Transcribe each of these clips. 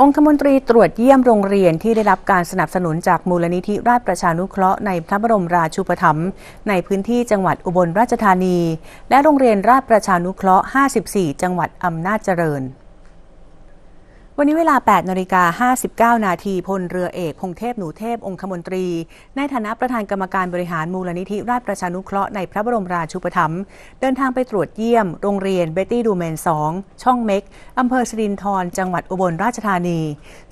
องคมนตรีตรวจเยี่ยมโรงเรียนที่ได้รับการสนับสนุนจากมูลนิธิราชประชานุเคราะห์ในพระบรมราชูปถัมภ์ในพื้นที่จังหวัดอุบลราชธานี และโรงเรียนราชประชานุเคราะห์ 54 จังหวัดอำนาจเจริญวันนี้เวลา 8 นาฬิกา 59 นาที พลเรือเอก พงเทพ หนูเทพ องคมนตรี ในฐานะประธานกรรมการบริหารมูลนิธิราชประชานุเคราะห์ในพระบรมราชูปถัมภ์ เดินทางไปตรวจเยี่ยม โรงเรียนเบตตี้ดูเมน 2 ช่องเม็กอำเภอสิรินธรจังหวัดอุบลราชธานี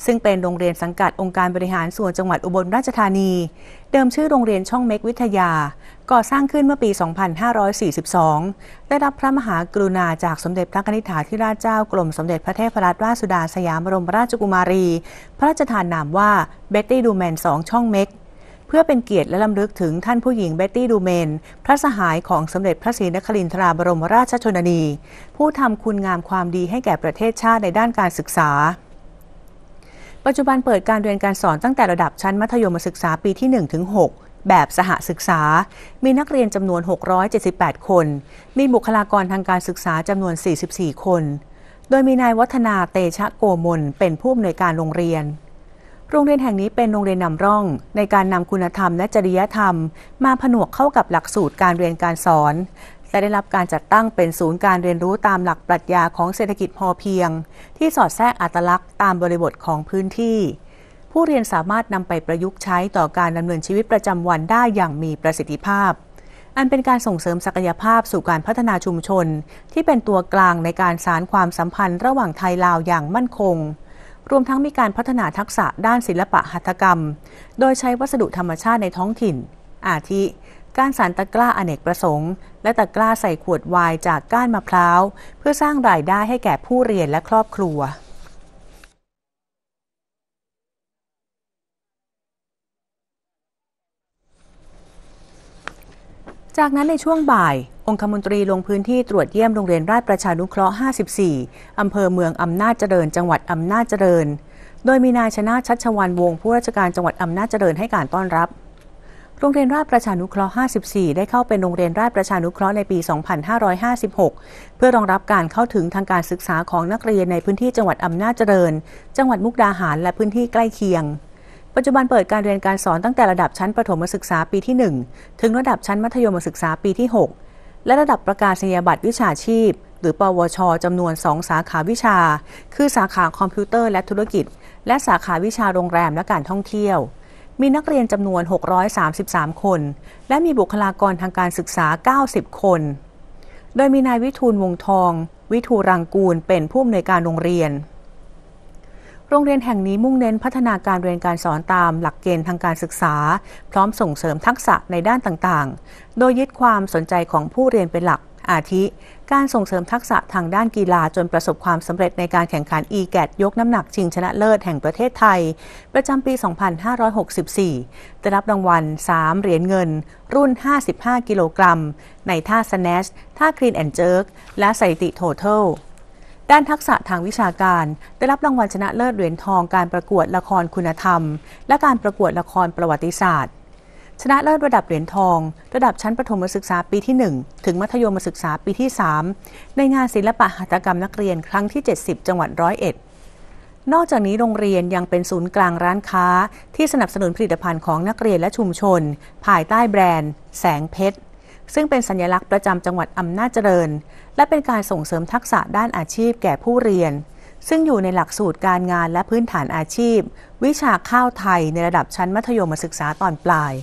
ซึ่งเป็นโรงเรียนสังกัดองค์การบริหารส่วนจังหวัดอุบลราชธานีเดิมชื่อโรงเรียนช่องเม็กวิทยา ก่อสร้างขึ้นเมื่อปี 2542 ได้รับพระมหากรุณาจากสมเด็จพระนิธิถาธิราชเจ้ากรมสมเด็จพระเทพรัตนราชสุดาสยามบรมราชกุมารี พระราชทานนามว่า เบ็ตตี้ดูแมนสองช่องเม็กพื่อเป็นเกียรติและลำลึกถึงท่านผู้หญิงเบ็ตตี้ดูเมน พระสหายของสมเด็จพระศรีนครินทราบรมราชชนนี ผู้ทำคุณงามความดีให้แก่ประเทศชาติในด้านการศึกษาปัจจุบันเปิดการเรียนการสอนตั้งแต่ระดับชั้นมัธยมศึกษาปีที่ 1 ถึง 6 แบบสหศึกษา มีนักเรียนจำนวน 678 คน มีบุคลากรทางการศึกษาจำนวน 44 คน โดยมีนายวัฒนาเตชะโกมล เป็นผู้อำนวยการโรงเรียน โรงเรียนแห่งนี้เป็นโรงเรียนนำร่องในการนำคุณธรรมและจริยธรรม มาผนวกเข้ากับหลักสูตรการเรียนการสอนและได้รับการจัดตั้งเป็นศูนย์การเรียนรู้ตามหลักปรัชญาของเศรษฐกิจพอเพียง ที่สอดแทรกอัตลักษณ์ตามบริบทของพื้นที่ ผู้เรียนสามารถนำไปประยุกต์ใช้ต่อการดำเนินชีวิตประจำวันได้อย่างมีประสิทธิภาพ อันเป็นการส่งเสริมศักยภาพสู่การพัฒนาชุมชน ที่เป็นตัวกลางในการสานความสัมพันธ์ระหว่างไทยลาวอย่างมั่นคง รวมทั้งมีการพัฒนาทักษะด้านศิลปะหัตถกรรม โดยใช้วัสดุธรรมชาติในท้องถิ่น อาทิก้านสารตะกร้าอเนกประสงค์และตะกร้าใส่ขวดไวน์จากก้านมะพร้าวเพื่อสร้างรายได้ให้แก่ผู้เรียนและครอบครัว จากนั้นในช่วงบ่าย องคมนตรีลงพื้นที่ตรวจเยี่ยมโรงเรียนราชประชานุเคราะห์54อำเภอเมืองอำนาจเจริญ จังหวัดอำนาจเจริญ โดยมีนายชนะชัชวันวงผู้ราชการจังหวัดอำนาจเจริญให้การต้อนรับโรงเรียนราชประชานุเคราะห์ 54 ได้เข้าเป็นโรงเรียนราชประชานุเคราะห์ในปี 2556 เพื่อรองรับการเข้าถึงทางการศึกษาของนักเรียนในพื้นที่จังหวัดอำนาจเจริญ จังหวัดมุกดาหารและพื้นที่ใกล้เคียง ปัจจุบันเปิดการเรียนการสอนตั้งแต่ระดับชั้นประถมศึกษาปีที่ 1 ถึงระดับชั้นมัธยมศึกษาปีที่ 6 และระดับประกาศนียบัตรวิชาชีพ หรือ ปวชจำนวน 2 สาขาวิชา คือสาขาคอมพิวเตอร์และธุรกิจ และสาขาวิชาโรงแรมและการท่องเที่ยวมีนักเรียนจำนวน 633 คน และมีบุคลากรทางการศึกษา 90 คน โดยมีนายวิทูลวงทอง วิทูรังกูล เป็นผู้อำนวยการโรงเรียนโรงเรียนแห่งนี้มุ่งเน้นพัฒนาการเรียนการสอนตามหลักเกณฑ์ทางการศึกษา พร้อมส่งเสริมทักษะในด้านต่างๆ โดยยึดความสนใจของผู้เรียนเป็นหลัก อาทิ การส่งเสริมทักษะทางด้านกีฬาจนประสบความสำเร็จในการแข่งขัน e g a t ยกน้ำหนักชิงชนะเลิศแห่งประเทศไทย ประจำปี 2564 ได้รับรางวัล 3 เหรียญเงินรุ่น 55 กิโลกรัม ในท่าสแนชท่าคลีนแอนด์เจิร์กและสถิติโทเทลด้านทักษะทางวิชาการได้รับรางวัลชนะเลิศเหรียญทอง การประกวดละครคุณธรรม และการประกวดละครประวัติศาสตร์ชนะเลิศระดับเหรียญทอง ระดับชั้นประถมศึกษาปีที่ 1 ถึงมัธยมศึกษาปีที่ 3 ในงานศิลปะหัตถกรรมนักเรียน ครั้งที่ 70จังหวัดร้อยเอ็ดนอกจากนี้โรงเรียนยังเป็นศูนย์กลางร้านค้า ที่สนับสนุนผลิตภัณฑ์ของนักเรียนและชุมชนภายใต้แบรนด์ แสงเพชรซึ่งเป็นสัญลักษณ์ประจำจังหวัดอำนาจเจริญ และเป็นการส่งเสริมทักษะด้านอาชีพแก่ผู้เรียน ซึ่งอยู่ในหลักสูตรการงานและพื้นฐานอาชีพ วิชาข้าวไทยในระดับชั้นมัธยมศึกษาตอนปลาย